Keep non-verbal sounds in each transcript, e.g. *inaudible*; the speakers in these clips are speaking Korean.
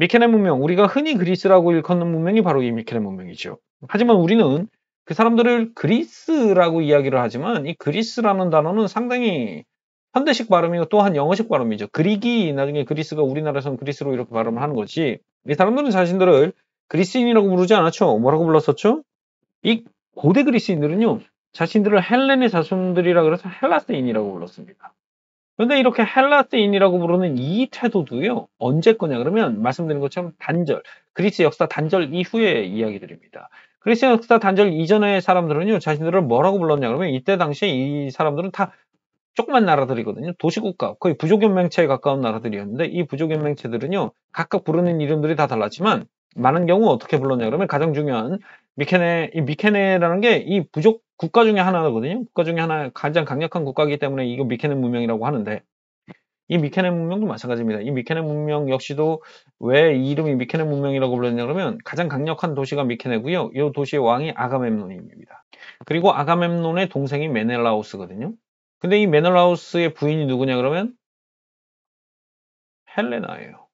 미케네 문명, 우리가 흔히 그리스라고 일컫는 문명이 바로 이 미케네 문명이죠. 하지만 우리는 그 사람들을 그리스라고 이야기를 하지만 이 그리스라는 단어는 상당히 현대식 발음이고 또한 영어식 발음이죠. 그리기 나중에 그리스가 우리나라에서는 그리스로 이렇게 발음을 하는 거지. 이 사람들은 자신들을 그리스인이라고 부르지 않았죠. 뭐라고 불렀었죠? 이 고대 그리스인들은요. 자신들을 헬렌의 자손들이라 고해서 헬라스인이라고 불렀습니다. 그런데 이렇게 헬라스인이라고 부르는 이 태도도요. 언제 거냐 그러면 말씀드린 것처럼 단절, 그리스 역사 단절 이후의 이야기들입니다. 그리스 역사 단절 이전의 사람들은요. 자신들을 뭐라고 불렀냐 그러면 이때 당시에 이 사람들은 다 조그만 나라들이거든요. 도시국가, 거의 부족연맹체에 가까운 나라들이었는데 이 부족연맹체들은요. 각각 부르는 이름들이 다 달랐지만 많은 경우 어떻게 불렀냐 그러면 가장 중요한 미케네, 이 미케네라는 게 이 부족 국가 중에 하나거든요. 국가 중에 하나 가장 강력한 국가이기 때문에 이거 미케네 문명이라고 하는데 이미케네 문명도 마찬가지입니다. 이미케네 문명 역시도 왜 이름이 미케네 문명이라고 불렀냐 그러면 가장 강력한 도시가 미케네고요. 이 도시의 왕이 아가멤논입니다. 그리고 아가멤논의 동생이 메넬라우스거든요. 근데 이 메넬라우스의 부인이 누구냐 그러면 헬레나예요.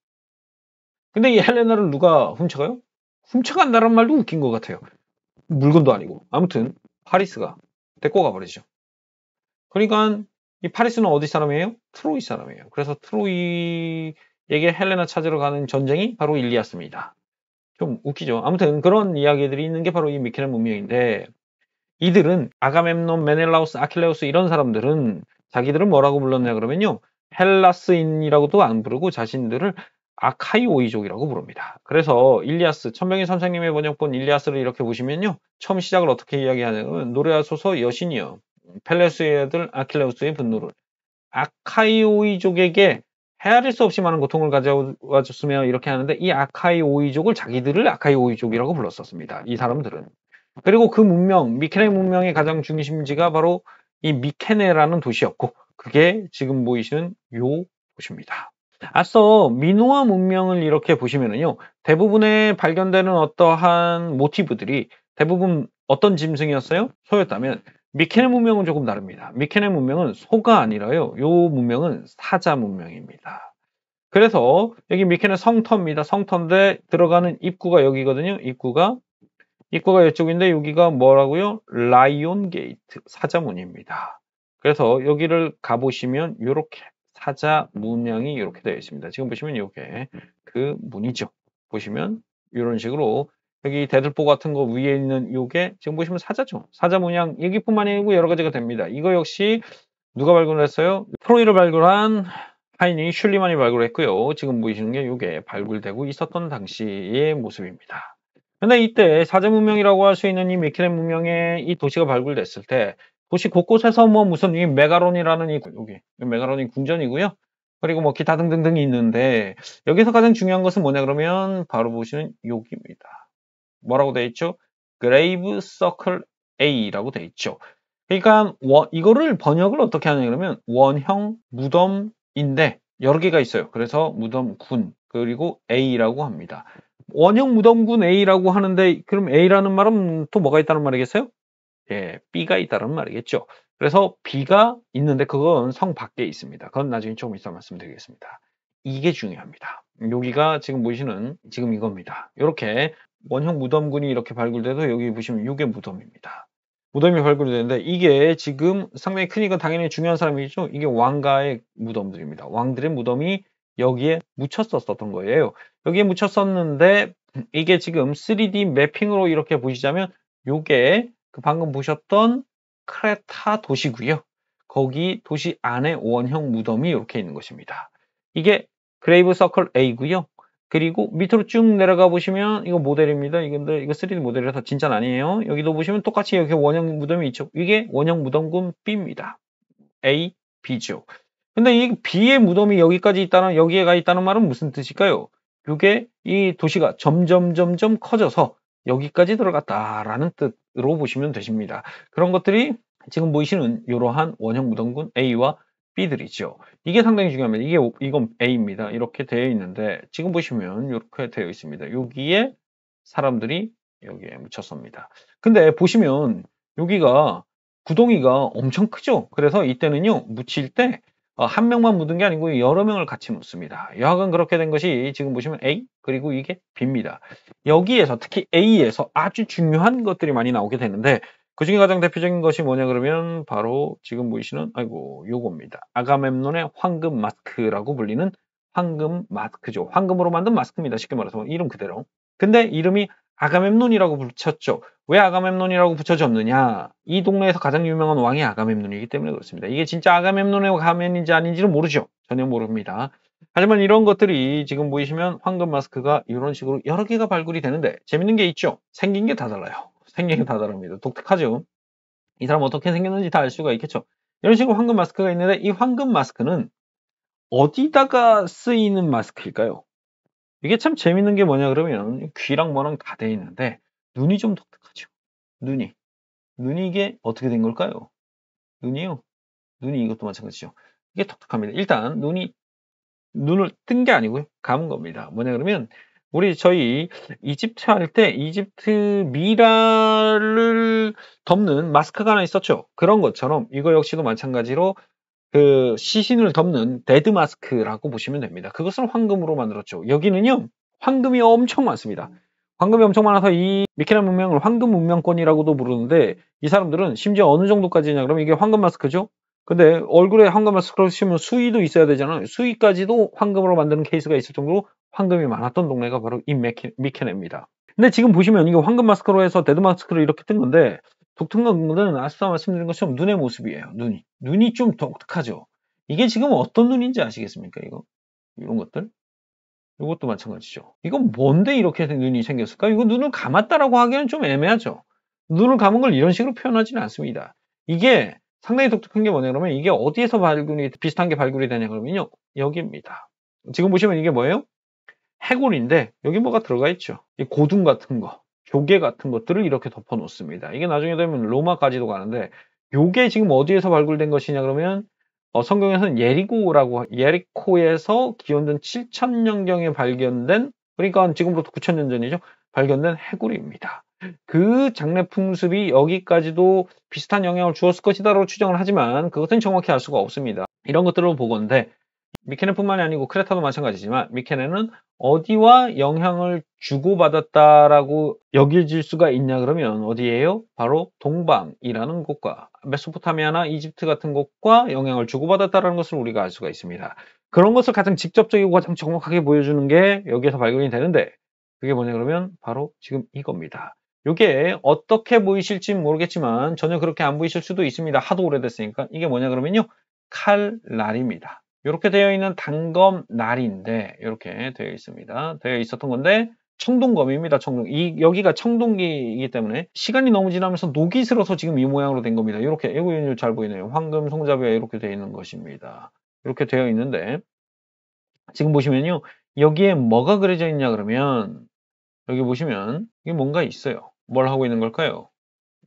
근데 이 헬레나를 누가 훔쳐가요? 훔쳐간다는 말도 웃긴 것 같아요. 물건도 아니고. 아무튼 파리스가 데리고 가버리죠. 그러니까 이 파리스는 어디 사람이에요? 트로이 사람이에요. 그래서 트로이에게 헬레나 찾으러 가는 전쟁이 바로 일리아스입니다. 좀 웃기죠. 아무튼 그런 이야기들이 있는 게 바로 이 미케네 문명인데 이들은 아가멤논, 메넬라우스, 아킬레우스 이런 사람들은 자기들은 뭐라고 불렀냐 그러면요. 헬라스인이라고도 안 부르고 자신들을 아카이오이족이라고 부릅니다. 그래서 일리아스, 천명의 선생님의 번역본 일리아스를 이렇게 보시면요. 처음 시작을 어떻게 이야기하냐면 노래하소서 여신이여 펠레스의 아들 아킬레우스의 분노를 아카이오이족에게 헤아릴 수 없이 많은 고통을 가져와 줬으며 이렇게 하는데 이 아카이오이족을 자기들을 아카이오이족이라고 불렀었습니다. 이 사람들은. 그리고 그 문명, 미케네 문명의 가장 중심지가 바로 이 미케네라는 도시였고 그게 지금 보이시는 요 도시입니다. 앞서 민노아 문명을 이렇게 보시면요 대부분의 발견되는 어떠한 모티브들이 대부분 어떤 짐승이었어요? 소였다면 미케네 문명은 조금 다릅니다. 미케네 문명은 소가 아니라요. 요 문명은 사자 문명입니다. 그래서 여기 미케네 성터입니다. 성터인데 들어가는 입구가 여기거든요. 입구가 입구가 이쪽인데 여기가 뭐라고요? 라이온 게이트 사자문입니다. 그래서 여기를 가보시면 이렇게 사자 문명이 이렇게 되어 있습니다. 지금 보시면 이게 그 문이죠. 보시면 이런 식으로 여기 대들보 같은 거 위에 있는 이게 지금 보시면 사자죠. 사자 문양 여기뿐만 아니고 여러 가지가 됩니다. 이거 역시 누가 발굴했어요? 을 프로이를 발굴한 하이니 슐리만이 발굴했고요. 지금 보시는 게 이게 발굴되고 있었던 당시의 모습입니다. 그런데 이때 사자 문명이라고 할 수 있는 이 미키렌 문명의 이 도시가 발굴됐을 때 도시 곳곳에서 뭐 무슨 이 메가론이라는 이 여기 메가론이 궁전이고요. 그리고 뭐 기타 등등등이 있는데 여기서 가장 중요한 것은 뭐냐 그러면 바로 보시는 여기입니다. 뭐라고 돼 있죠? 그레이브 서클 A라고 돼 있죠. 그러니까 원, 이거를 번역을 어떻게 하냐 그러면 원형 무덤인데 여러 개가 있어요. 그래서 무덤군 그리고 A라고 합니다. 원형 무덤군 A라고 하는데 그럼 A라는 말은 또 뭐가 있다는 말이겠어요? 예, B가 있다는 말이겠죠. 그래서 B가 있는데 그건 성 밖에 있습니다. 그건 나중에 조금 이따 말씀드리겠습니다. 이게 중요합니다. 여기가 지금 보시는 지금 이겁니다. 이렇게 원형 무덤군이 이렇게 발굴돼서 여기 보시면 이게 무덤입니다. 무덤이 발굴되는데 이게 지금 상당히 크니까 당연히 중요한 사람이죠. 이게 왕가의 무덤들입니다. 왕들의 무덤이 여기에 묻혔었던 거예요. 여기에 묻혔었는데 이게 지금 3D 매핑으로 이렇게 보시자면 이게 그 방금 보셨던 크레타 도시고요. 거기 도시 안에 원형 무덤이 이렇게 있는 것입니다. 이게 그레이브 서클 A고요. 그리고 밑으로 쭉 내려가 보시면 이거 모델입니다. 이건데 이거 3D 모델이라서 진짜 아니에요. 여기도 보시면 똑같이 이렇게 원형 무덤이 있죠. 이게 원형 무덤군 B입니다. A, B죠. 근데 이 B의 무덤이 여기까지 있다는 여기에 가 있다는 말은 무슨 뜻일까요? 이게 이 도시가 점점 점점 커져서 여기까지 들어갔다라는 뜻로 보시면 되십니다. 그런 것들이 지금 보이시는 이러한 원형 무덤군 A와 B들이죠. 이게 상당히 중요합니다. 이게 이건 A입니다. 이렇게 되어 있는데 지금 보시면 이렇게 되어 있습니다. 여기에 사람들이 여기에 묻혔습니다. 근데 보시면 여기가 구덩이가 엄청 크죠. 그래서 이때는요 묻힐 때 어, 한 명만 묻은 게 아니고 여러 명을 같이 묻습니다. 여하간 그렇게 된 것이 지금 보시면 A 그리고 이게 B입니다. 여기에서 특히 A에서 아주 중요한 것들이 많이 나오게 되는데 그 중에 가장 대표적인 것이 뭐냐 그러면 바로 지금 보이시는 아이고 요겁니다. 아가멤논의 황금 마스크라고 불리는 황금 마스크죠. 황금으로 만든 마스크입니다. 쉽게 말해서 이름 그대로. 근데 이름이 아가멤논이라고 붙였죠. 왜 아가멤논이라고 붙여졌느냐? 이 동네에서 가장 유명한 왕이 아가멤논이기 때문에 그렇습니다. 이게 진짜 아가멤논의 가면인지 아닌지는 모르죠. 전혀 모릅니다. 하지만 이런 것들이 지금 보이시면 황금 마스크가 이런 식으로 여러 개가 발굴이 되는데 재밌는 게 있죠. 생긴 게 다 달라요. *laughs* 생긴 게 다 다릅니다. 독특하죠. 이 사람 어떻게 생겼는지 다 알 수가 있겠죠. 이런 식으로 황금 마스크가 있는데 이 황금 마스크는 어디다가 쓰이는 마스크일까요? 이게 참 재밌는 게 뭐냐 그러면 귀랑 뭐랑 다 돼 있는데 눈이 좀 독특하죠. 눈이. 눈이 이게 어떻게 된 걸까요? 눈이요. 눈이 이것도 마찬가지죠. 이게 독특합니다. 일단 눈이 눈을 뜬 게 아니고요. 감은 겁니다. 뭐냐 그러면 우리 저희 이집트 할 때 이집트 미라를 덮는 마스크가 하나 있었죠. 그런 것처럼 이거 역시도 마찬가지로 그 시신을 덮는 데드 마스크라고 보시면 됩니다. 그것은 황금으로 만들었죠. 여기는요, 황금이 엄청 많습니다. 황금이 엄청 많아서 이 미케라 문명을 황금 문명권이라고도 부르는데 이 사람들은 심지어 어느 정도까지냐 그러면 이게 황금 마스크죠? 근데 얼굴에 황금 마스크를 쓰면 수위도 있어야 되잖아요. 수위까지도 황금으로 만드는 케이스가 있을 정도로 황금이 많았던 동네가 바로 이 미케네입니다. 근데 지금 보시면 이거 황금 마스크로 해서 데드 마스크를 이렇게 뜬 건데 독특한 건 아까 말씀드린 것처럼 눈의 모습이에요. 눈이. 눈이 좀 독특하죠. 이게 지금 어떤 눈인지 아시겠습니까? 이거. 이런 것들. 이것도 마찬가지죠. 이건 뭔데 이렇게 눈이 생겼을까? 이거 눈을 감았다라고 하기에는 좀 애매하죠. 눈을 감은 걸 이런 식으로 표현하지는 않습니다. 이게 상당히 독특한 게 뭐냐 그러면 이게 어디에서 발굴이 비슷한 게 발굴이 되냐 그러면요 여기입니다. 지금 보시면 이게 뭐예요? 해골인데 여기 뭐가 들어가 있죠. 고둥 같은 거. 조개 같은 것들을 이렇게 덮어 놓습니다. 이게 나중에 되면 로마까지도 가는데 요게 지금 어디에서 발굴된 것이냐 그러면 어, 성경에서는 예리고라고 예리코에서 기원전 7천년경에 발견된 그러니까 지금부터 9천년 전이죠. 발견된 해골입니다그장례 풍습이 여기까지도 비슷한 영향을 주었을 것이다라고 추정을 하지만 그것은 정확히 알 수가 없습니다. 이런 것들을 보건데 미케네뿐만이 아니고 크레타도 마찬가지지만 미케네는 어디와 영향을 주고받았다라고 여길 수가 있냐 그러면 어디예요? 바로 동방이라는 곳과 메소포타미아나 이집트 같은 곳과 영향을 주고받았다라는 것을 우리가 알 수가 있습니다. 그런 것을 가장 직접적이고 가장 정확하게 보여주는 게 여기에서 발견이 되는데 그게 뭐냐 그러면 바로 지금 이겁니다. 이게 어떻게 보이실지 모르겠지만 전혀 그렇게 안 보이실 수도 있습니다. 하도 오래됐으니까 이게 뭐냐 그러면요 칼날입니다. 이렇게 되어 있는 단검 날인데 이렇게 되어 있습니다. 되어 있었던 건데 청동검입니다. 청동. 이 여기가 청동기이기 때문에 시간이 너무 지나면서 녹이 슬어서 지금 이 모양으로 된 겁니다. 이렇게 애구윤율 잘 보이네요. 황금 송잡이가 이렇게 되어 있는 것입니다. 이렇게 되어 있는데 지금 보시면요. 여기에 뭐가 그려져 있냐 그러면 여기 보시면 이게 뭔가 있어요. 뭘 하고 있는 걸까요?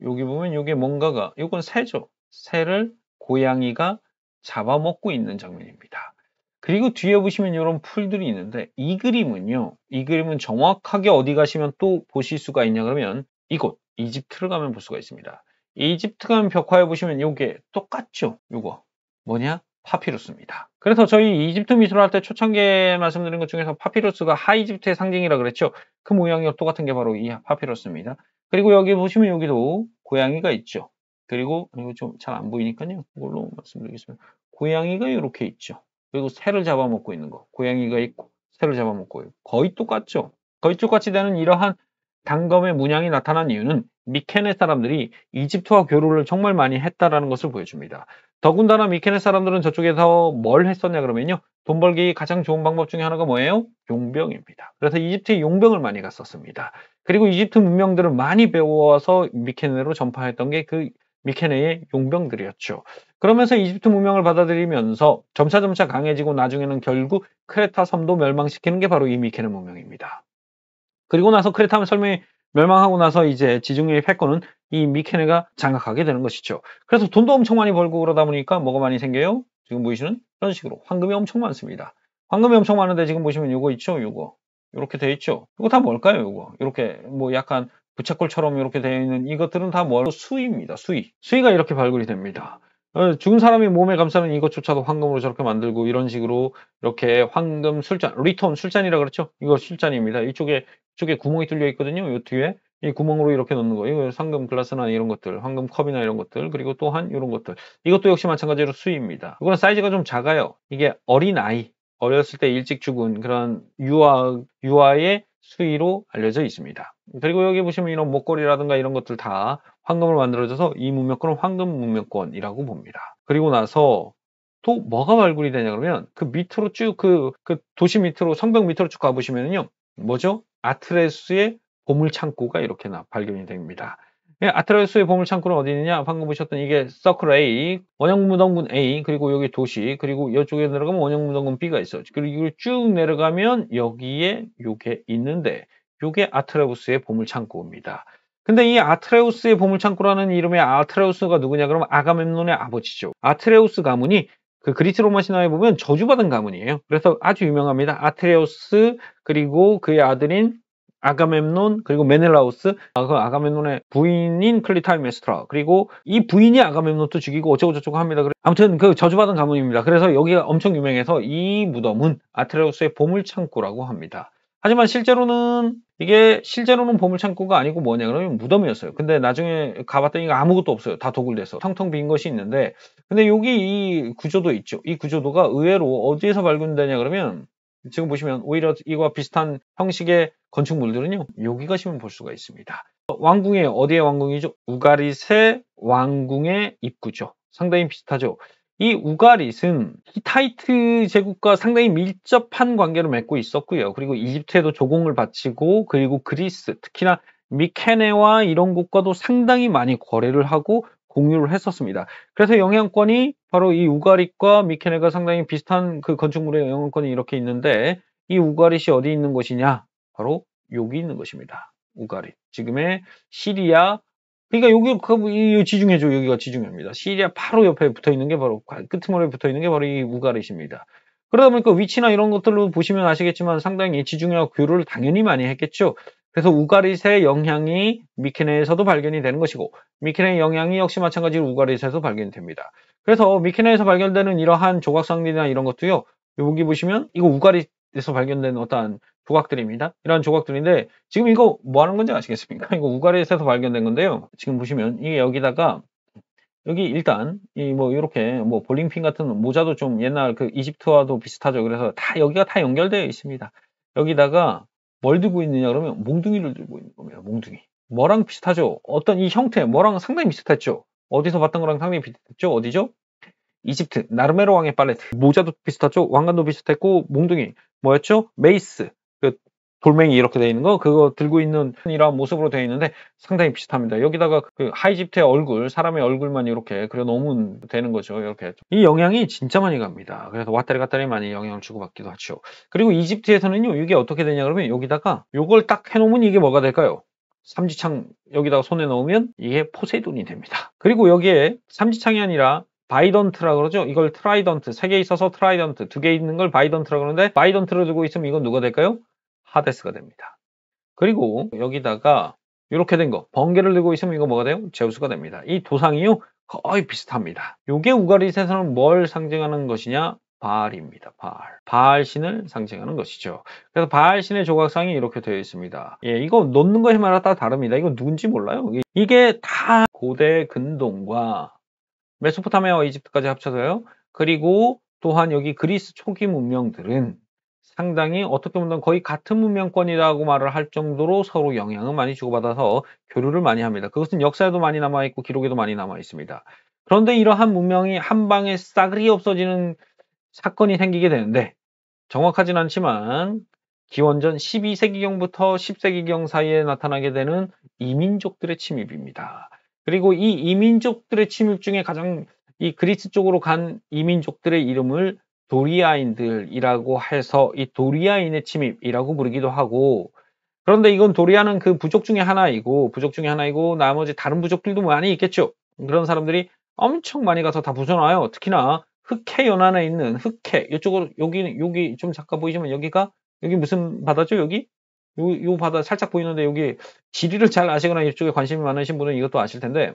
여기 보면 이게 뭔가가 이건 새죠. 새를 고양이가 잡아먹고 있는 장면입니다. 그리고 뒤에 보시면 이런 풀들이 있는데 이 그림은요. 이 그림은 정확하게 어디 가시면 또 보실 수가 있냐 그러면 이곳 이집트를 가면 볼 수가 있습니다. 이집트 가면 벽화에 보시면 이게 똑같죠. 이거 뭐냐? 파피루스입니다. 그래서 저희 이집트 미술 할때 초창기에 말씀드린 것 중에서 파피루스가 하이집트의 상징이라 그랬죠. 그 모양이 똑같은 게 바로 이 파피루스입니다. 그리고 여기 보시면 여기도 고양이가 있죠. 그리고 이거 좀 잘 안 보이니까요. 이걸로 말씀드리겠습니다. 고양이가 이렇게 있죠. 그리고 새를 잡아먹고 있는 거. 고양이가 있고 새를 잡아먹고 있고 거의 똑같죠. 거의 똑같이 되는 이러한 단검의 문양이 나타난 이유는 미케네 사람들이 이집트와 교류를 정말 많이 했다라는 것을 보여줍니다. 더군다나 미케네 사람들은 저쪽에서 뭘 했었냐 그러면요. 돈 벌기 가장 좋은 방법 중에 하나가 뭐예요? 용병입니다. 그래서 이집트에 용병을 많이 갔었습니다. 그리고 이집트 문명들을 많이 배워서 미케네로 전파했던 게그 미케네의 용병들이었죠. 그러면서 이집트 문명을 받아들이면서 점차점차 강해지고 나중에는 결국 크레타 섬도 멸망시키는 게 바로 이 미케네 문명입니다. 그리고 나서 크레타 섬이 멸망하고 나서 이제 지중해의 패권은 이 미케네가 장악하게 되는 것이죠. 그래서 돈도 엄청 많이 벌고 그러다 보니까 뭐가 많이 생겨요? 지금 보이시는 이런 식으로 황금이 엄청 많습니다. 황금이 엄청 많은데 지금 보시면 이거 있죠? 이거 이렇게 돼 있죠? 이거 다 뭘까요? 이거 이렇게 뭐 약간 부채꼴처럼 이렇게 되어 있는 이것들은 다 뭐로 수입니다 위 수위. 수위가 이렇게 발굴이 됩니다. 어, 죽은 사람이 몸에 감싸는 이것조차도 황금으로 저렇게 만들고 이런 식으로 이렇게 황금 술잔, 리톤 술잔이라 그렇죠? 이거 술잔입니다. 이쪽에 쪽에 구멍이 뚫려 있거든요. 이 뒤에 이 구멍으로 이렇게 넣는 거. 이거 황금 글라스나 이런 것들, 황금 컵이나 이런 것들, 그리고 또한 이런 것들. 이것도 역시 마찬가지로 수입니다. 위 이거는 사이즈가 좀 작아요. 이게 어린 아이, 어렸을 때 일찍 죽은 그런 유아 유아의 수위로 알려져 있습니다. 그리고 여기 보시면 이런 목걸이라든가 이런 것들 다 황금을 만들어줘서 이 문명권은 황금 문명권이라고 봅니다. 그리고 나서 또 뭐가 발굴이 되냐 그러면 그 밑으로 쭉그 그 도시 밑으로 성벽 밑으로 쭉 가보시면요 뭐죠 아트레스의 보물 창고가 이렇게 나 발견이 됩니다. 예, 아트라우스의 보물창고는 어디 있느냐? 방금 보셨던 이게 서클 A, 원형무덤군 A, 그리고 여기 도시, 그리고 이쪽에 내려가면 원형무덤군 B가 있어. 그리고 이걸 쭉 내려가면 여기에 요게 있는데, 요게 아트라우스의 보물창고입니다. 근데 이 아트레우스의 보물창고라는 이름의 아트레우스가 누구냐 그러면 아가멤논의 아버지죠. 아트레우스 가문이 그 그리스 로마 신화에 보면 저주받은 가문이에요. 그래서 아주 유명합니다. 아트레우스 그리고 그의 아들인 아가멤논 그리고 메넬라우스 아, 그 아가멤논의 부인인 클리타임메스트라 그리고 이 부인이 아가멤논도 죽이고 어쩌고저쩌고 합니다. 아무튼 그 저주받은 가문입니다. 그래서 여기가 엄청 유명해서 이 무덤은 아트레우스의 보물 창고라고 합니다. 하지만 실제로는 이게 실제로는 보물창고가 아니고 뭐냐 그러면 무덤이었어요. 근데 나중에 가봤더니 아무것도 없어요. 다 도굴돼서 텅텅 빈 것이 있는데 근데 여기 이 구조도 있죠. 이 구조도가 의외로 어디에서 발견되냐 그러면 지금 보시면 오히려 이와 비슷한 형식의 건축물들은요 여기 가시면 볼 수가 있습니다. 왕궁의 어디의 왕궁이죠? 우가릿의 왕궁의 입구죠. 상당히 비슷하죠. 이 우가릿은 히타이트 제국과 상당히 밀접한 관계를 맺고 있었고요. 그리고 이집트에도 조공을 바치고 그리고 그리스 특히나 미케네와 이런 곳과도 상당히 많이 거래를 하고 공유를 했었습니다. 그래서 영향권이 바로 이 우가릿과 미케네가 상당히 비슷한 그 건축물의 영향권이 이렇게 있는데 이 우가릿이 어디 있는 곳이냐? 바로 여기 있는 것입니다. 우가리. 지금의 시리아 그러니까 여기 그 뭐 지중해죠. 여기가 지중해입니다. 시리아 바로 옆에 붙어 있는 게 바로 끄트머리에 그 붙어 있는 게 바로 이 우가리십니다. 그러다 보니까 위치나 이런 것들로 보시면 아시겠지만 상당히 지중해와 교류를 당연히 많이 했겠죠. 그래서 우가릿의 영향이 미케네에서도 발견이 되는 것이고 미케네의 영향이 역시 마찬가지로 우가릿에서 발견됩니다. 그래서 미케네에서 발견되는 이러한 조각상들이나 이런 것도요. 여기 보시면 이거 우가릿에서 발견된 어떠한 조각들입니다. 이러한 조각들인데 지금 이거 뭐 하는 건지 아시겠습니까? *laughs* 이거 우가리에서 발견된 건데요. 지금 보시면 이게 여기다가 여기 일단 이뭐 이렇게 뭐 볼링핀 같은 모자도 좀 옛날 그 이집트와도 비슷하죠. 그래서 다 여기가 다 연결되어 있습니다. 여기다가 뭘 들고 있느냐 그러면 몽둥이를 들고 있는 겁니다. 몽둥이. 뭐랑 비슷하죠? 어떤 이 형태 뭐랑 상당히 비슷했죠. 어디서 봤던 거랑 상당히 비슷했죠. 어디죠? 이집트 나르메로 왕의 팔레트 모자도 비슷했죠 왕관도 비슷했고 몽둥이 뭐였죠 메이스 그 돌멩이 이렇게 돼 있는 거 그거 들고 있는 이런 모습으로 돼 있는데 상당히 비슷합니다. 여기다가 그 하이집트의 얼굴, 사람의 얼굴만 이렇게 그려 놓으면 되는 거죠. 이렇게 이 영향이 진짜 많이 갑니다. 그래서 왔다리 갔다리 많이 영향을 주고받기도 하죠. 그리고 이집트에서는요, 이게 어떻게 되냐 그러면 여기다가 요걸 딱 해놓으면 이게 뭐가 될까요? 삼지창 여기다가 손에 넣으면 이게 포세돈이 됩니다. 그리고 여기에 삼지창이 아니라 바이던트라 그러죠. 이걸 트라이던트 세 개 있어서 트라이던트 두 개 있는 걸 바이던트라 그러는데 바이던트를 들고 있으면 이건 누가 될까요? 하데스가 됩니다. 그리고 여기다가 이렇게 된 거 번개를 들고 있으면 이거 뭐가 돼요? 제우스가 됩니다. 이 도상이요 거의 비슷합니다. 요게 우가리셋에서는 뭘 상징하는 것이냐? 바알입니다. 바알. 바알 신을 상징하는 것이죠. 그래서 바알 신의 조각상이 이렇게 되어 있습니다. 예, 이거 놓는 것이마다 다 다릅니다. 이거 누군지 몰라요. 이게 다 고대 근동과 메소포타미아와 이집트까지 합쳐서요. 그리고 또한 여기 그리스 초기 문명들은 상당히 어떻게 보면 거의 같은 문명권이라고 말을 할 정도로 서로 영향을 많이 주고받아서 교류를 많이 합니다. 그것은 역사에도 많이 남아있고 기록에도 많이 남아있습니다. 그런데 이러한 문명이 한 방에 싸그리 없어지는 사건이 생기게 되는데 정확하진 않지만 기원전 12세기경부터 10세기경 사이에 나타나게 되는 이민족들의 침입입니다. 그리고 이 이민족들의 침입 중에 가장 이 그리스 쪽으로 간 이민족들의 이름을 도리아인들이라고 해서 이 도리아인의 침입이라고 부르기도 하고 그런데 이건 도리아는 그 부족 중의 하나이고 부족 중의 하나이고 나머지 다른 부족들도 많이 있겠죠. 그런 사람들이 엄청 많이 가서 다부셔놔요 특히나 흑해 연안에 있는 흑해 이쪽으로 여기 여기 좀 작아 보이지만 여기가 여기 무슨 바다죠? 여기 요, 요 바다 살짝 보이는데 여기 지리를 잘 아시거나 이쪽에 관심이 많으신 분은 이것도 아실 텐데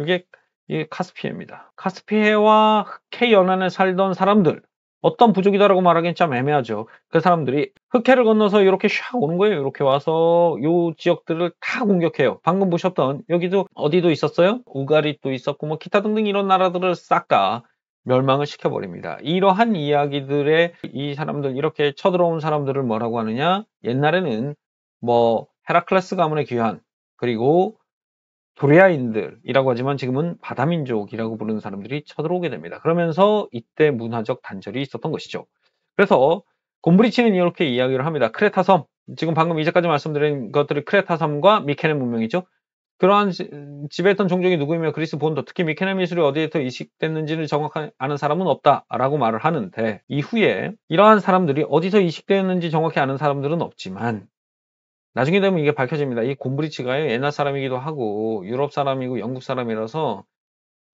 이게 이게 카스피해입니다. 카스피해와 흑해 연안에 살던 사람들 어떤 부족이다라고 말하기엔 참 애매하죠. 그 사람들이 흑해를 건너서 이렇게 샥 오는 거예요. 이렇게 와서 요 지역들을 다 공격해요. 방금 보셨던 여기도 어디도 있었어요? 우가리도 있었고 뭐 기타 등등 이런 나라들을 싹 다 멸망을 시켜버립니다. 이러한 이야기들의 이 사람들 이렇게 쳐들어온 사람들을 뭐라고 하느냐? 옛날에는 뭐 헤라클레스 가문의 귀환 그리고 도리아인들이라고 하지만 지금은 바다민족이라고 부르는 사람들이 쳐들어오게 됩니다. 그러면서 이때 문화적 단절이 있었던 것이죠. 그래서 곰브리치는 이렇게 이야기를 합니다. 크레타 섬, 지금 방금 이제까지 말씀드린 것들이 크레타 섬과 미케네 문명이죠. 그러한 지배했던 종족이 누구이며 그리스 본토, 특히 미케네 미술이 어디에서 이식됐는지를 정확히 아는 사람은 없다라고 말을 하는데 이후에 이러한 사람들이 어디서 이식되었는지 정확히 아는 사람들은 없지만 나중에 되면 이게 밝혀집니다. 이 곰브리치가 옛날 사람이기도 하고 유럽 사람이고 영국 사람이라서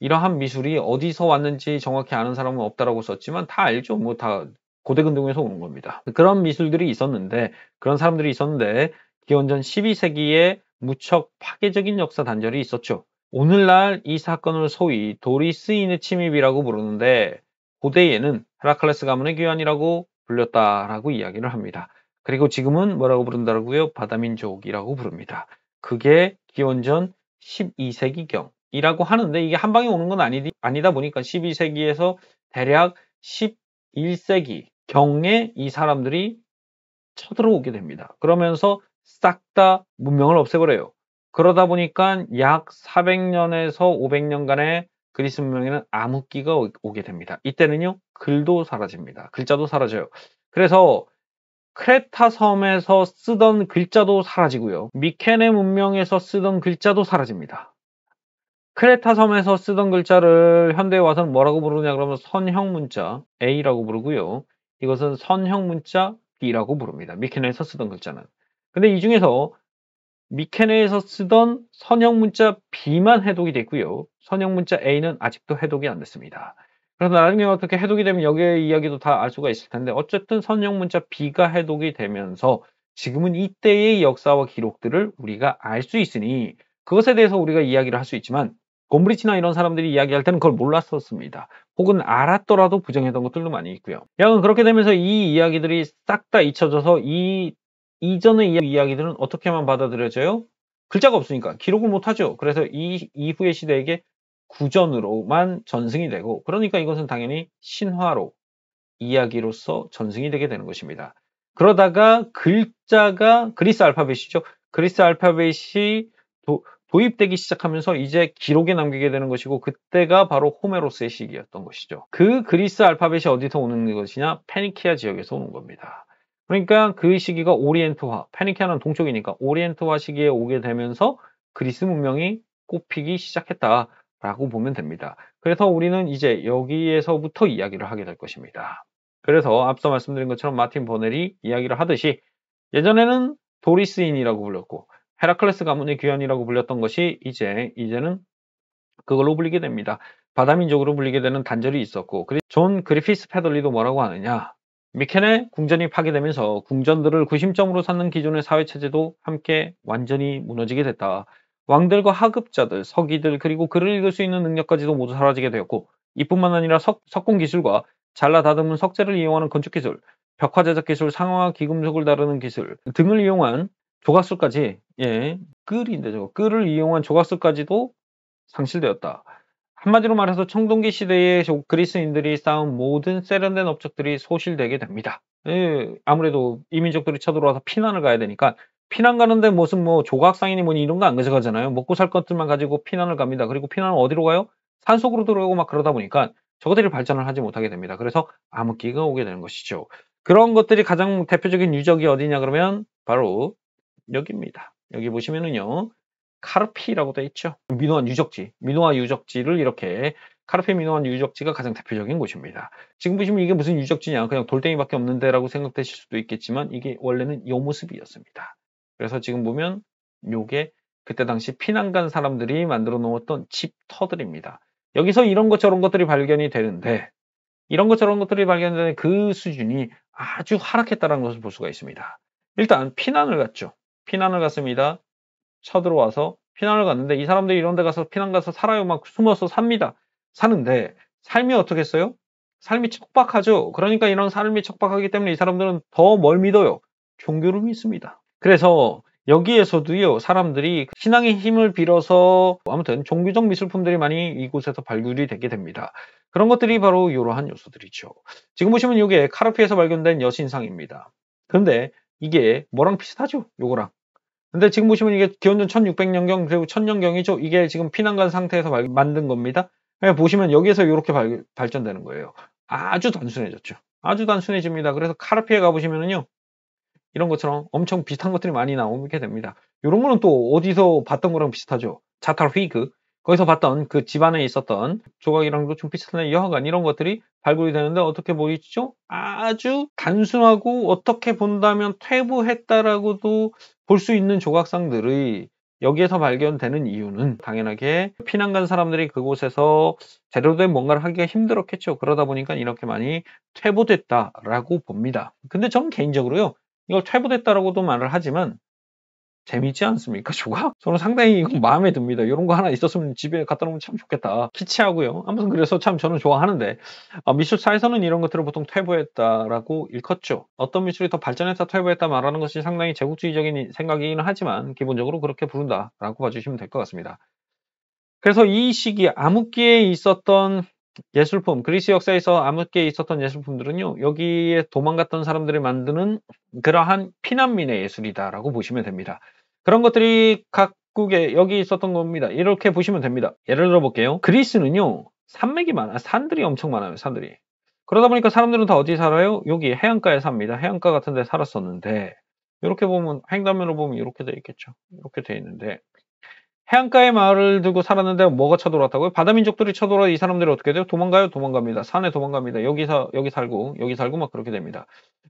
이러한 미술이 어디서 왔는지 정확히 아는 사람은 없다라고 썼지만 다 알죠. 뭐 다 고대 근동에서 오는 겁니다. 그런 미술들이 있었는데 그런 사람들이 있었는데 기원전 12세기에 무척 파괴적인 역사 단절이 있었죠. 오늘날 이 사건을 소위 도리스인의 침입이라고 부르는데 고대에는 헤라클레스 가문의 귀환이라고 불렸다라고 이야기를 합니다. 그리고 지금은 뭐라고 부른다고요? 바다민족이라고 부릅니다. 그게 기원전 12세기경이라고 하는데 이게 한 방에 오는 건 아니, 아니다 보니까 12세기에서 대략 11세기 경에 이 사람들이 쳐들어오게 됩니다. 그러면서 싹 다 문명을 없애버려요. 그러다 보니까 약 400년에서 500년간의 그리스 문명에는 암흑기가 오게 됩니다. 이때는요, 글도 사라집니다. 글자도 사라져요. 그래서 크레타 섬에서 쓰던 글자도 사라지고요. 미케네 문명에서 쓰던 글자도 사라집니다. 크레타 섬에서 쓰던 글자를 현대에 와서는 뭐라고 부르냐 그러면 선형 문자 A라고 부르고요. 이것은 선형 문자 B라고 부릅니다. 미케네에서 쓰던 글자는. 근데 이 중에서 미케네에서 쓰던 선형 문자 B만 해독이 됐고요. 선형 문자 A는 아직도 해독이 안 됐습니다. 그래서 나중에 어떻게 해독이 되면 여기에 이야기도 다 알 수가 있을 텐데 어쨌든 선형 문자 B가 해독이 되면서 지금은 이때의 역사와 기록들을 우리가 알 수 있으니 그것에 대해서 우리가 이야기를 할 수 있지만 곰브리치나 이런 사람들이 이야기할 때는 그걸 몰랐었습니다. 혹은 알았더라도 부정했던 것들도 많이 있고요. 약하 그렇게 되면서 이 이야기들이 싹 다 잊혀져서 이 이전의 이야기들은 어떻게만 받아들여져요? 글자가 없으니까 기록을 못하죠. 그래서 이 이후의 시대에게 구전으로만 전승이 되고 그러니까 이것은 당연히 신화로 이야기로서 전승이 되게 되는 것입니다. 그러다가 글자가 그리스 알파벳이죠. 그리스 알파벳이 도, 도입되기 시작하면서 이제 기록에 남기게 되는 것이고 그때가 바로 호메로스의 시기였던 것이죠. 그 그리스 알파벳이 어디서 오는 것이냐? 페니키아 지역에서 오는 겁니다. 그러니까 그 시기가 오리엔트화, 페니키아는 동쪽이니까 오리엔트화 시기에 오게 되면서 그리스 문명이 꽃피기 시작했다. 라고 보면 됩니다. 그래서 우리는 이제 여기에서부터 이야기를 하게 될 것입니다. 그래서 앞서 말씀드린 것처럼 마틴 보넬이 이야기를 하듯이 예전에는 도리스인이라고 불렸고 헤라클레스 가문의 귀환이라고 불렸던 것이 이제 이제는 그걸로 불리게 됩니다. 바다민족으로 불리게 되는 단절이 있었고 존 그리피스 패들리도 뭐라고 하느냐 미켄의 궁전이 파괴되면서 궁전들을 구심점으로 삼는 기존의 사회체제도 함께 완전히 무너지게 됐다. 왕들과 하급자들, 서기들 그리고 글을 읽을 수 있는 능력까지도 모두 사라지게 되었고 이뿐만 아니라 석, 석공 기술과 잘라 다듬은 석재를 이용하는 건축 기술, 벽화 제작 기술, 상화 기금속을 다루는 기술 등을 이용한 조각술까지 예 끌인데 저거 끌을 이용한 조각술까지도 상실되었다. 한마디로 말해서 청동기 시대의 그리스인들이 쌓은 모든 세련된 업적들이 소실되게 됩니다. 예, 아무래도 이민족들이 쳐들어와서 피난을 가야 되니까 피난 가는데 무슨 뭐 조각상이니 뭐니 이런 거 안 가져가잖아요. 먹고 살 것들만 가지고 피난을 갑니다. 그리고 피난은 어디로 가요? 산속으로 들어가고 막 그러다 보니까 저것들이 발전을 하지 못하게 됩니다. 그래서 암흑기가 오게 되는 것이죠. 그런 것들이 가장 대표적인 유적이 어디냐 그러면 바로 여기입니다. 여기 보시면은요. 카르피라고 되어 있죠. 민호한 유적지, 민호화 유적지를 이렇게 카르피 민호한 유적지가 가장 대표적인 곳입니다. 지금 보시면 이게 무슨 유적지냐, 그냥 돌덩이밖에 없는데라고 생각되실 수도 있겠지만 이게 원래는 요 모습이었습니다. 그래서 지금 보면 요게 그때 당시 피난간 사람들이 만들어 놓았던 집터들입니다. 여기서 이런 것 저런 것들이 발견이 되는데 이런 것 저런 것들이 발견되는 그 수준이 아주 하락했다는 것을 볼 수가 있습니다. 일단 피난을 갔죠. 피난을 갔습니다. 쳐들어와서 피난을 갔는데 이 사람들이 이런 데 가서 피난 가서 살아요. 막 숨어서 삽니다. 사는데 삶이 어떻게했어요 삶이 척박하죠. 그러니까 이런 삶이 척박하기 때문에 이 사람들은 더 뭘 믿어요? 종교를 믿습니다. 그래서 여기에서도요 사람들이 신앙의 힘을 빌어서 아무튼 종교적 미술품들이 많이 이곳에서 발굴이 되게 됩니다 그런 것들이 바로 이러한 요소들이죠 지금 보시면 이게 카르피에서 발견된 여신상입니다 근데 이게 뭐랑 비슷하죠 요거랑 근데 지금 보시면 이게 기원전 1600년경 그리고 1000년경이죠 이게 지금 피난간 상태에서 발, 만든 겁니다 그러니까 보시면 여기에서 이렇게 발, 전되는 거예요 아주 단순해졌죠 아주 단순해집니다 그래서 카르피에 가보시면요 이런 것처럼 엄청 비슷한 것들이 많이 나오게 됩니다. 이런 거는 또 어디서 봤던 거랑 비슷하죠. 자탈 휘그 거기서 봤던 그 집안에 있었던 조각이랑도 좀 비슷한 여하간 이런 것들이 발굴이 되는데 어떻게 보이시죠? 아주 단순하고 어떻게 본다면 퇴보했다라고도 볼 수 있는 조각상들이 여기에서 발견되는 이유는 당연하게 피난 간 사람들이 그곳에서 제대로 된 뭔가를 하기가 힘들었겠죠. 그러다 보니까 이렇게 많이 퇴보됐다라고 봅니다. 근데 저는 개인적으로요. 이걸 퇴보됐다라고도 말을 하지만 재미있지 않습니까? 조각? *laughs* 저는 상당히 이거 마음에 듭니다. 이런 거 하나 있었으면 집에 갖다 놓으면 참 좋겠다. 키치하고요. 아무튼 그래서 참 저는 좋아하는데 어, 미술사에서는 이런 것들을 보통 퇴보했다라고 일컫죠. 어떤 미술이 더 발전했다 퇴보했다 말하는 것이 상당히 제국주의적인 생각이기는 하지만 기본적으로 그렇게 부른다라고 봐주시면 될 것 같습니다. 그래서 이 시기 암흑기에 있었던 예술품, 그리스 역사에서 아무게 있었던 예술품들은요, 여기에 도망갔던 사람들이 만드는 그러한 피난민의 예술이다라고 보시면 됩니다. 그런 것들이 각국에 여기 있었던 겁니다. 이렇게 보시면 됩니다. 예를 들어 볼게요. 그리스는요, 산맥이 많아, 산들이 엄청 많아요, 산들이. 그러다 보니까 사람들은 다 어디 살아요? 여기 해안가에 삽니다. 해안가 같은 데 살았었는데, 이렇게 보면, 횡단면으로 보면 이렇게 돼 있겠죠. 이렇게 돼 있는데, 해안가에 마을을 두고 살았는데 뭐가 쳐들어왔다고요? 바다 민족들이 쳐들어와 이 사람들이 어떻게 돼요? 도망가요? 도망갑니다. 산에 도망갑니다. 여기서 여기 살고 여기 살고 막 그렇게 됩니다.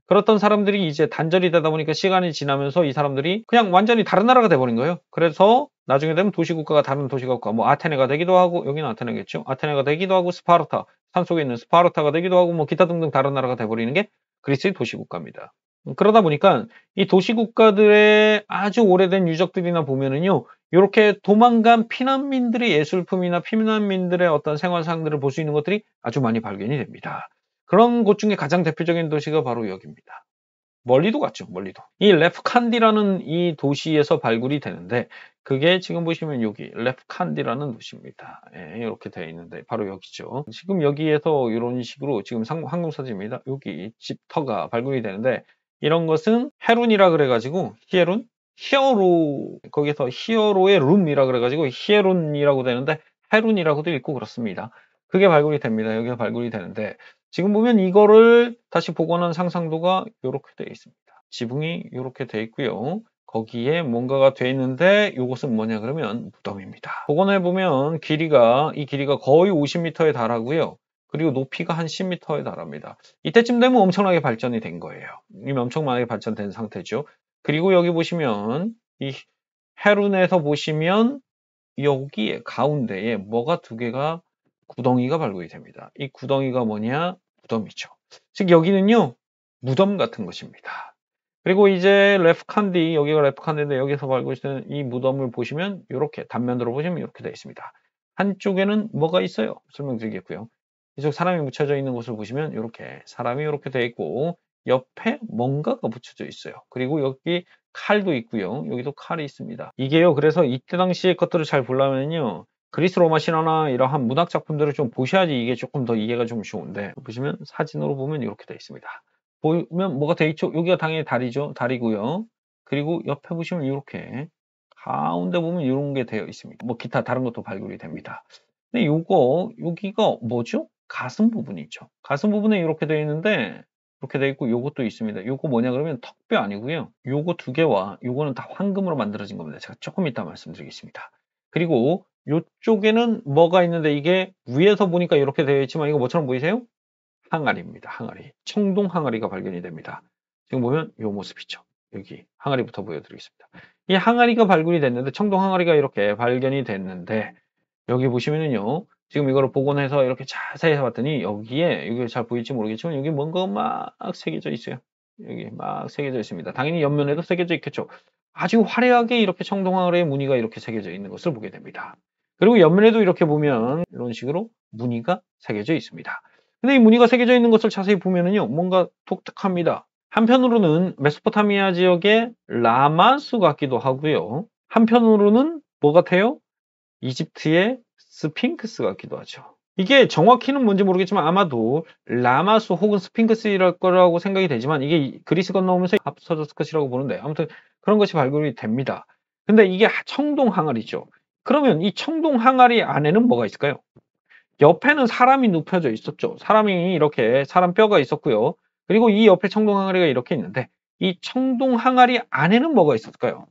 그렇던 사람들이 이제 단절이 되다 보니까 시간이 지나면서 이 사람들이 그냥 완전히 다른 나라가 돼버린 거예요. 그래서 나중에 되면 도시국가가 다른 도시국가 뭐 아테네가 되기도 하고 여기는 아테네겠죠. 아테네가 되기도 하고 스파르타 산속에 있는 스파르타가 되기도 하고 뭐 기타 등등 다른 나라가 돼버리는 게 그리스의 도시국가입니다. 음, 그러다 보니까 이 도시국가들의 아주 오래된 유적들이나 보면은요, 이렇게 도망간 피난민들의 예술품이나 피난민들의 어떤 생활상들을 볼 수 있는 것들이 아주 많이 발견이 됩니다. 그런 곳 중에 가장 대표적인 도시가 바로 여기입니다. 멀리도 갔죠, 멀리도. 이 레프칸디라는 이 도시에서 발굴이 되는데, 그게 지금 보시면 여기, 레프칸디라는 도시입니다. 예, 이렇게 되어 있는데, 바로 여기죠. 지금 여기에서 이런 식으로 지금 항공사진입니다. 여기 집터가 발굴이 되는데, 이런 것은 헤룬이라 그래가지고 히에룬 히어로 거기서 히어로의 룸이라 그래가지고 히에룬이라고 되는데 헤룬이라고도 있고 그렇습니다. 그게 발굴이 됩니다. 여기가 발굴이 되는데 지금 보면 이거를 다시 복원한 상상도가 이렇게 되어 있습니다. 지붕이 이렇게 되어 있고요. 거기에 뭔가가 되어 있는데 이것은 뭐냐 그러면 무덤입니다. 복원해 보면 길이가 이 길이가 거의 50m에 달하고요. 그리고 높이가 한 10m에 달합니다. 이때쯤 되면 엄청나게 발전이 된 거예요. 이미 엄청나게 발전된 상태죠. 그리고 여기 보시면 이 해룬에서 보시면 여기 가운데에 뭐가 두 개가 구덩이가 발굴이 됩니다. 이 구덩이가 뭐냐? 무덤이죠. 즉 여기는요 무덤 같은 것입니다. 그리고 이제 레프칸디 여기가 레프칸디인데 여기서 발굴된이 무덤을 보시면 이렇게 단면으로 보시면 이렇게 되어 있습니다. 한쪽에는 뭐가 있어요? 설명드리겠고요. 계속 사람이 묻혀져 있는 곳을 보시면 이렇게 사람이 이렇게 돼 있고 옆에 뭔가가 붙여져 있어요. 그리고 여기 칼도 있고요. 여기도 칼이 있습니다. 이게요. 그래서 이때 당시의 것들을 잘 보려면요. 그리스 로마 신화나 이러한 문학 작품들을 좀 보셔야지 이게 조금 더 이해가 좀 쉬운데 보시면 사진으로 보면 이렇게 되어 있습니다. 보면 뭐가 되어 있죠? 여기가 당연히 다리죠. 다리고요. 그리고 옆에 보시면 이렇게 가운데 보면 이런 게 되어 있습니다. 뭐 기타 다른 것도 발굴이 됩니다. 근데 요거 여기가 뭐죠? 가슴 부분이죠. 있 가슴 부분에 이렇게 되어 있는데 이렇게 되어 있고 요것도 있습니다. 요거 뭐냐 그러면 턱뼈 아니고요. 요거 두 개와 요거는 다 황금으로 만들어진 겁니다. 제가 조금 이따 말씀드리겠습니다. 그리고 요쪽에는 뭐가 있는데 이게 위에서 보니까 이렇게 되어 있지만 이거 뭐처럼 보이세요? 항아리입니다. 항아리. 청동 항아리가 발견이 됩니다. 지금 보면 요 모습이죠. 여기 항아리부터 보여드리겠습니다. 이 항아리가 발굴이 됐는데 청동 항아리가 이렇게 발견이 됐는데 여기 보시면은요. 지금 이거를 복원해서 이렇게 자세히 해봤더니 여기에 이게 잘 보일지 모르겠지만 여기 뭔가 막 새겨져 있어요. 여기 막 새겨져 있습니다. 당연히 옆면에도 새겨져 있겠죠. 아주 화려하게 이렇게 청동화의 무늬가 이렇게 새겨져 있는 것을 보게 됩니다. 그리고 옆면에도 이렇게 보면 이런 식으로 무늬가 새겨져 있습니다. 근데 이 무늬가 새겨져 있는 것을 자세히 보면은요 뭔가 독특합니다. 한편으로는 메소포타미아 지역의 라마스 같기도 하고요. 한편으로는 뭐 같아요? 이집트의 스핑크스 같기도 하죠. 이게 정확히는 뭔지 모르겠지만 아마도 라마수 혹은 스핑크스일 거라고 생각이 되지만 이게 그리스 건너오면서 앞서졌을 것이라고 보는데 아무튼 그런 것이 발굴이 됩니다. 근데 이게 청동 항아리죠. 그러면 이 청동 항아리 안에는 뭐가 있을까요? 옆에는 사람이 눕혀져 있었죠. 사람이 이렇게 사람 뼈가 있었고요. 그리고 이 옆에 청동 항아리가 이렇게 있는데 이 청동 항아리 안에는 뭐가 있었을까요?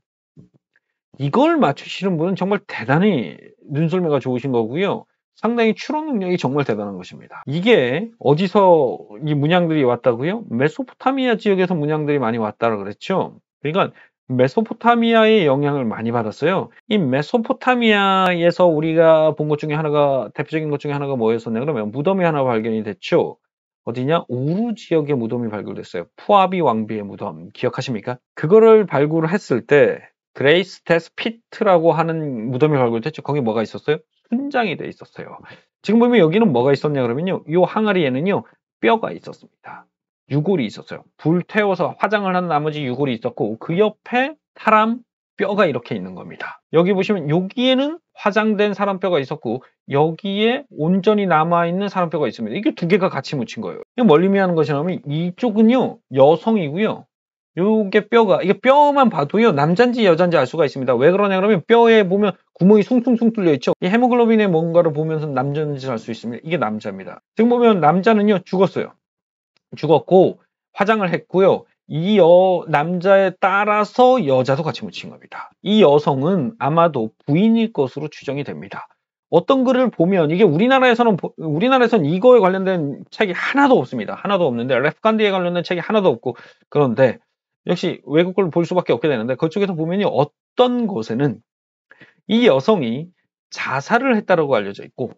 이걸 맞추시는 분은 정말 대단히 눈썰매가 좋으신 거고요. 상당히 추론 능력이 정말 대단한 것입니다. 이게 어디서 이 문양들이 왔다고요? 메소포타미아 지역에서 문양들이 많이 왔다고 그랬죠. 그러니까 메소포타미아의 영향을 많이 받았어요. 이 메소포타미아에서 우리가 본 것 중에 하나가 대표적인 것 중에 하나가 뭐였었냐 그러면 무덤이 하나 발견이 됐죠. 어디냐? 우루 지역의 무덤이 발굴됐어요. 푸아비 왕비의 무덤 기억하십니까? 그거를 발굴을 했을 때 그레이스테스 피트라고 하는 무덤이 발굴됐죠. 거기 뭐가 있었어요? 순장이 돼 있었어요. 지금 보면 여기는 뭐가 있었냐 그러면요. 이 항아리에는요. 뼈가 있었습니다. 유골이 있었어요. 불태워서 화장을 한 나머지 유골이 있었고 그 옆에 사람 뼈가 이렇게 있는 겁니다. 여기 보시면 여기에는 화장된 사람 뼈가 있었고 여기에 온전히 남아있는 사람 뼈가 있습니다. 이게 두 개가 같이 묻힌 거예요. 멀리미 하는 것이라면 이쪽은요. 여성이고요. 요게 뼈가 이게 뼈만 봐도요 남잔지 여잔지 알 수가 있습니다 왜 그러냐 그러면 뼈에 보면 구멍이 숭숭숭 뚫려 있죠 이 헤모글로빈의 뭔가를 보면서 남잔지 알 수 있습니다 이게 남자입니다 지금 보면 남자는요 죽었어요 죽었고 화장을 했고요 이 여, 남자에 따라서 여자도 같이 묻힌 겁니다 이 여성은 아마도 부인일 것으로 추정이 됩니다 어떤 글을 보면 이게 우리나라에서는 우리나라에서는 이거에 관련된 책이 하나도 없습니다. 하나도 없는데 레프간디에 관련된 책이 하나도 없고 그런데 역시 외국 걸볼 수밖에 없게 되는데 그쪽에서 보면 어떤 곳에는 이 여성이 자살을 했다라고 알려져 있고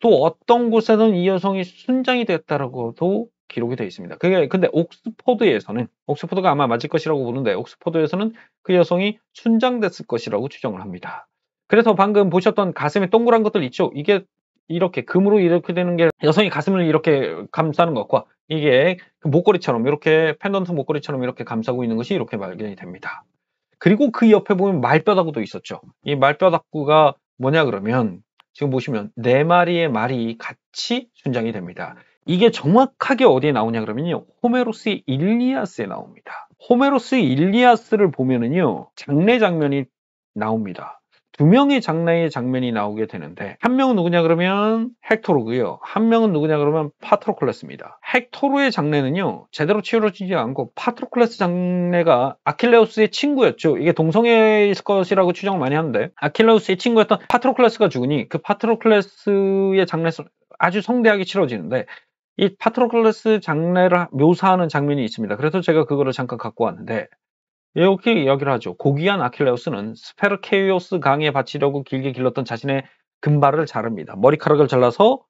또 어떤 곳에는 이 여성이 순장이 됐다라고도 기록이 되어 있습니다. 그게 근데 옥스퍼드에서는 옥스퍼드가 아마 맞을 것이라고 보는데 옥스퍼드에서는 그 여성이 순장됐을 것이라고 추정을 합니다. 그래서 방금 보셨던 가슴에 동그란 것들 있죠? 이게 이렇게 금으로 이렇게 되는 게 여성이 가슴을 이렇게 감싸는 것과 이게 그 목걸이처럼 이렇게 펜던트 목걸이처럼 이렇게 감싸고 있는 것이 이렇게 발견이 됩니다. 그리고 그 옆에 보면 말뼈다구도 있었죠. 이 말뼈다구가 뭐냐 그러면 지금 보시면 네 마리의 말이 같이 순장이 됩니다. 이게 정확하게 어디에 나오냐 그러면요. 호메로스의 일리아스에 나옵니다. 호메로스의 일리아스를 보면은요. 장례 장면이 나옵니다. 두 명의 장래의 장면이 나오게 되는데 한 명은 누구냐 그러면 헥토르고요. 한 명은 누구냐 그러면 파트로클레스입니다. 헥토르의 장래는요. 제대로 치유를지지 않고 파트로클레스 장래가 아킬레우스의 친구였죠. 이게 동성애일 것이라고 추정을 많이 하는데 아킬레우스의 친구였던 파트로클레스가 죽으니 그 파트로클레스의 장래 아주 성대하게 치러지는데 이 파트로클레스 장래를 묘사하는 장면이 있습니다. 그래서 제가 그거를 잠깐 갖고 왔는데 이렇게 이야기를 하죠. 고귀한 아킬레우스는 스페르케이오스 강에 바치려고 길게 길렀던 자신의 금발을 자릅니다. 머리카락을 잘라서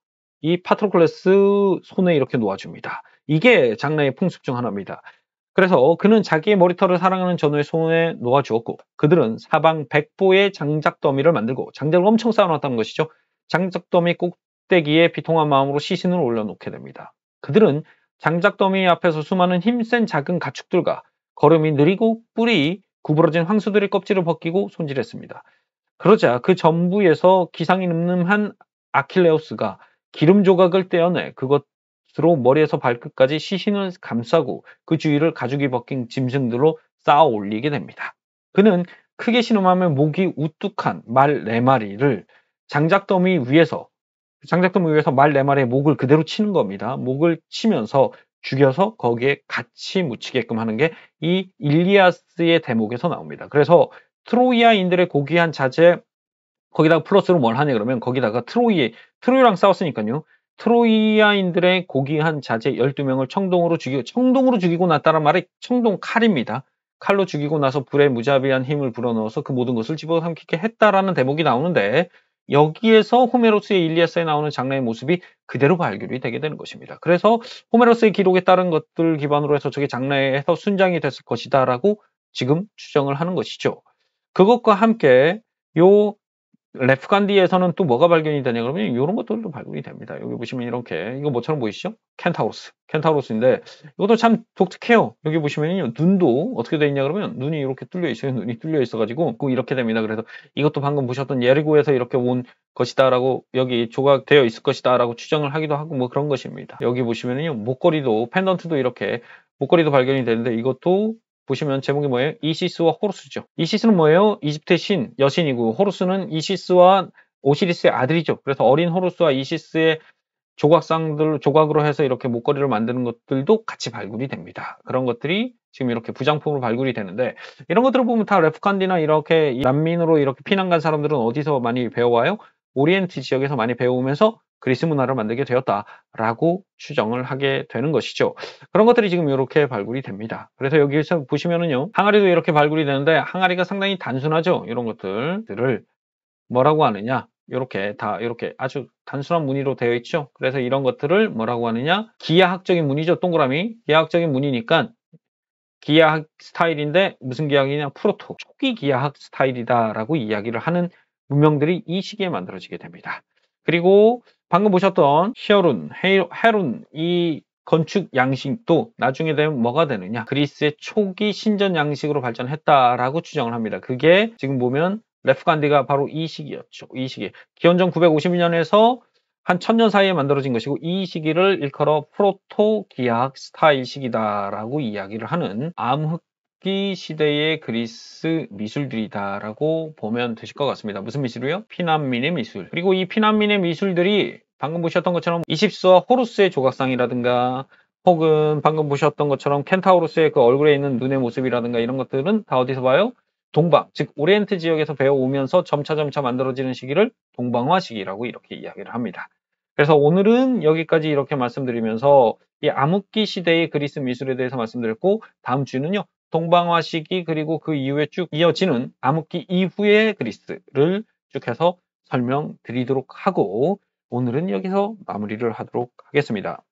이 파트로클레스 손에 이렇게 놓아줍니다. 이게 장래의 풍습 중 하나입니다. 그래서 그는 자기의 머리털을 사랑하는 전우의 손에 놓아주었고 그들은 사방 백보의 장작 더미를 만들고 장작을 엄청 쌓아놨다는 것이죠. 장작 더미 꼭대기에 비통한 마음으로 시신을 올려놓게 됩니다. 그들은 장작 더미 앞에서 수많은 힘센 작은 가축들과 걸음이 느리고 뿔이 구부러진 황수들의 껍질을 벗기고 손질했습니다. 그러자 그 전부에서 기상이 늠름한 아킬레우스가 기름 조각을 떼어내 그것으로 머리에서 발끝까지 시신을 감싸고 그 주위를 가죽이 벗긴 짐승들로 쌓아 올리게 됩니다. 그는 크게 신음하며 목이 우뚝한 말 네 마리를 장작더미 위에서 장작더미 위에서 말 네 마리의 목을 그대로 치는 겁니다. 목을 치면서 죽여서 거기에 같이 묻히게끔 하는 게 이 일리아스의 대목에서 나옵니다. 그래서 트로이아인들의 고귀한 자재 거기다가 플러스로 뭘 하냐 그러면 거기다가 트로이 트로이랑 싸웠으니까요. 트로이아인들의 고귀한 자재 12명을 청동으로 죽이고 청동으로 죽이고 났다란 말이 청동 칼입니다. 칼로 죽이고 나서 불에 무자비한 힘을 불어넣어서 그 모든 것을 집어삼키게 했다라는 대목이 나오는데 여기에서 호메로스의 일리아스에 나오는 장래의 모습이 그대로 발굴이 되게 되는 것입니다. 그래서 호메로스의 기록에 따른 것들 기반으로 해서 저게 장래에서 순장이 됐을 것이다라고 지금 추정을 하는 것이죠. 그것과 함께 요 레프간디에서는 또 뭐가 발견이 되냐 그러면 이런 것들도 발견이 됩니다. 여기 보시면 이렇게 이거 뭐처럼 보이시죠? 켄타우스켄타우스인데 이것도 참 독특해요. 여기 보시면요 눈도 어떻게 되어 있냐 그러면 눈이 이렇게 뚫려 있어요. 눈이 뚫려 있어가지고 꼭 그 이렇게 됩니다. 그래서 이것도 방금 보셨던 예리고에서 이렇게 온 것이다라고 여기 조각되어 있을 것이다라고 추정을 하기도 하고 뭐 그런 것입니다. 여기 보시면요 목걸이도 펜던트도 이렇게 목걸이도 발견이 되는데 이것도 보시면 제목이 뭐예요? 이시스와 호루스죠. 이시스는 뭐예요? 이집트의 신, 여신이고 호루스는 이시스와 오시리스의 아들이죠. 그래서 어린 호루스와 이시스의 조각상들 조각으로 해서 이렇게 목걸이를 만드는 것들도 같이 발굴이 됩니다. 그런 것들이 지금 이렇게 부장품으로 발굴이 되는데 이런 것들을 보면 다 레프칸디나 이렇게 난민으로 이렇게 피난 간 사람들은 어디서 많이 배워와요? 오리엔트 지역에서 많이 배우면서 그리스 문화를 만들게 되었다라고 추정을 하게 되는 것이죠. 그런 것들이 지금 이렇게 발굴이 됩니다. 그래서 여기서 보시면은요. 항아리도 이렇게 발굴이 되는데 항아리가 상당히 단순하죠. 이런 것들을 뭐라고 하느냐? 이렇게 다 이렇게 아주 단순한 무늬로 되어 있죠. 그래서 이런 것들을 뭐라고 하느냐? 기하학적인 무늬죠. 동그라미. 기하학적인 무늬니까 기하학 스타일인데 무슨 기하학이냐? 프로토. 초기 기하학 스타일이다라고 이야기를 하는 문명들이 이 시기에 만들어지게 됩니다. 그리고 방금 보셨던 히어룬, 헤론이 건축 양식도 나중에 되면 뭐가 되느냐 그리스의 초기 신전 양식으로 발전했다라고 추정을 합니다. 그게 지금 보면 레프간디가 바로 이 시기였죠. 이 시기. 기원전 952년에서 한 천년 사이에 만들어진 것이고 이 시기를 일컬어 프로토 기하학 스타일 시기다라고 이야기를 하는 암흑 초기 시대의 그리스 미술들이다라고 보면 되실 것 같습니다. 무슨 미술이요? 피난민의 미술. 그리고 이 피난민의 미술들이 방금 보셨던 것처럼 이십수와 호루스의 조각상이라든가 혹은 방금 보셨던 것처럼 켄타우로스의 그 얼굴에 있는 눈의 모습이라든가 이런 것들은 다 어디서 봐요? 동방, 즉 오리엔트 지역에서 배워오면서 점차점차 만들어지는 시기를 동방화 시기라고 이렇게 이야기를 합니다. 그래서 오늘은 여기까지 이렇게 말씀드리면서 이 암흑기 시대의 그리스 미술에 대해서 말씀드렸고 다음 주는요 동방화 시기 그리고 그 이후에 쭉 이어지는 암흑기 이후의 그리스를 쭉 해서 설명드리도록 하고 오늘은 여기서 마무리를 하도록 하겠습니다.